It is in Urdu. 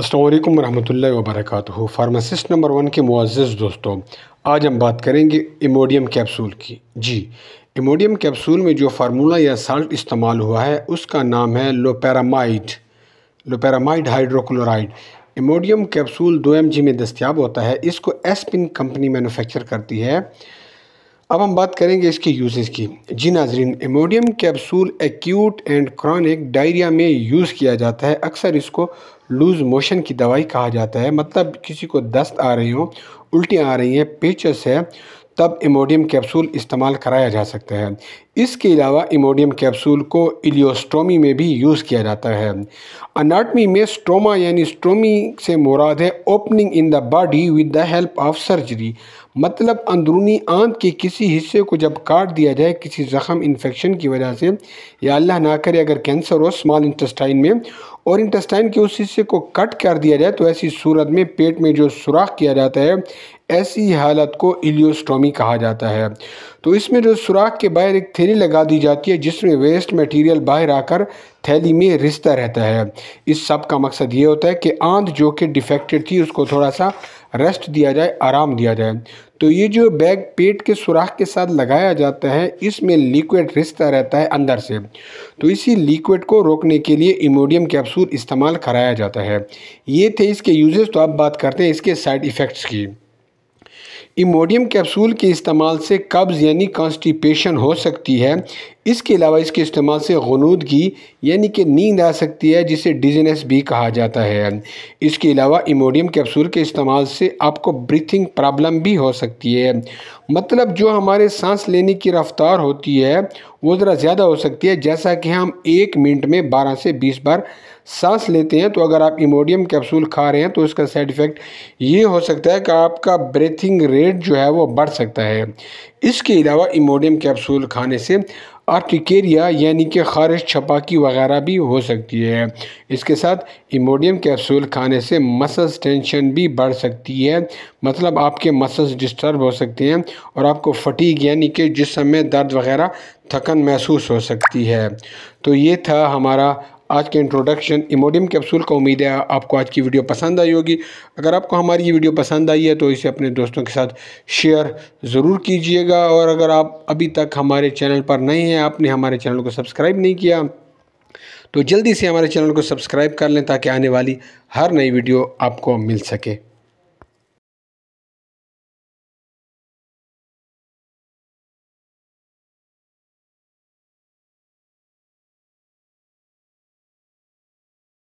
السلام علیکم ورحمۃ اللہ وبرکاتہ فارماسسٹ نمبر ون کے معزز دوستوں آج ہم بات کریں گے ایموڈیم کیپسول کی جی ایموڈیم کیپسول میں جو فارمولا یا سالٹ استعمال ہوا ہے اس کا نام ہے لوپیرامائڈ لوپیرامائڈ ہائیڈروکلورائڈ ایموڈیم کیپسول دو ایم جی میں دستیاب ہوتا ہے اس کو ایسپن کمپنی مینوفیکچر کرتی ہے اب ہم بات کریں گے اس کے یوزز کی جی ناظرین Imodium capsule acute and chronic diarrhoea میں یوز کیا جاتا ہے اکثر اس کو لوز موشن کی دوائی کہا جاتا ہے مطلب کسی کو دست آ رہی ہوں الٹیاں آ رہی ہیں پیچس ہے تب ایموڈیم کیپسول استعمال کرایا جا سکتا ہے اس کے علاوہ ایموڈیم کیپسول کو ایلیوسٹرومی میں بھی یوز کیا جاتا ہے اناٹمی میں سٹروما یعنی سٹرومی سے مراد ہے opening in the body with the help of surgery مطلب اندرونی آنت کے کسی حصے کو جب کاٹ دیا جائے کسی زخم انفیکشن کی وجہ سے یا اللہ نہ کرے اگر کینسر ہو سمال انٹسٹائن میں اور انٹسٹائن کے اس حصے کو کٹ کر دیا جائے تو ایسی صورت میں پیٹ میں جو سوراخ کیا جاتا ہے ایسی حالت کو ایلیوسٹومی کہا جاتا ہے تو اس میں جو سوراخ کے باہر ایک تھیلی لگا دی جاتی ہے جس میں ویسٹ میٹیریل باہر آ کر تھیلی میں رشتہ رہتا ہے اس سب کا مقصد یہ ہوتا ہے کہ آندھ جو کہ ڈیفیکٹڈ تھی اس کو تھوڑا سا ریسٹ دیا جائے آرام دیا جائے تو یہ جو بیگ پیٹ کے سوراخ کے ساتھ لگایا جاتا ہے اس میں لیکوڈ رستہ رہتا ہے اندر سے تو اسی لیکوڈ کو روکنے کے لیے ایموڈیم کیپسول استعمال کرایا جاتا ہے یہ تھے اس کے یوزز تو اب بات کرتے ہیں اس کے سائیڈ ایفیکٹس کی ایموڈیم کیپسول کے استعمال سے قبض یعنی کانسٹیپیشن ہو سکتی ہے اس کے علاوہ اس کے استعمال سے غنودگی یعنی کہ نیند آ سکتی ہے جسے ڈیزینس بھی کہا جاتا ہے اس کے علاوہ ایموڈیم کیپسول کے استعمال سے آپ کو بریتھنگ پرابلم بھی ہو سکتی ہے مطلب جو ہمارے سانس لینے کی رفتار ہوتی ہے وہ ذرا زیادہ ہو سکتی ہے جیسا کہ ہم ایک منٹ میں بارہ سے بیس بار سانس لیتے ہیں تو اگر آپ ایموڈیم کیپسول کھا رہے ہیں تو اس کا سائڈ افیکٹ یہ ہو سکتا ہے کہ آپ کا بریتھنگ ریٹ جو ہے وہ بڑھ سکتا ہے اس کے علاوہ ایموڈیم کیپسول کھانے سے آرٹیکیریا یعنی کہ خارش چھپاکی وغیرہ بھی ہو سکتی ہے اس کے ساتھ ایموڈیم کیپسول کھانے سے مسلس ٹینشن بھی بڑھ سکتی ہے مطلب آپ کے مسلس ڈسٹرب ہو سکتے ہیں اور آپ کو فٹیگ یعنی کہ جسم میں درد وغیرہ تھکن محسوس ہو سکتی ہے تو یہ تھا ہمارا آج کے انٹروڈکشن ایموڈیم کیپسول کا امید ہے آپ کو آج کی ویڈیو پسند آئی ہوگی اگر آپ کو ہماری یہ ویڈیو پسند آئی ہے تو اسے اپنے دوستوں کے ساتھ شیئر ضرور کیجئے گا اور اگر آپ ابھی تک ہمارے چینل پر نہیں ہیں آپ نے ہمارے چینل کو سبسکرائب نہیں کیا تو جلدی سے ہمارے چینل کو سبسکرائب کر لیں تاکہ آنے والی ہر نئی ویڈیو آپ کو مل سکے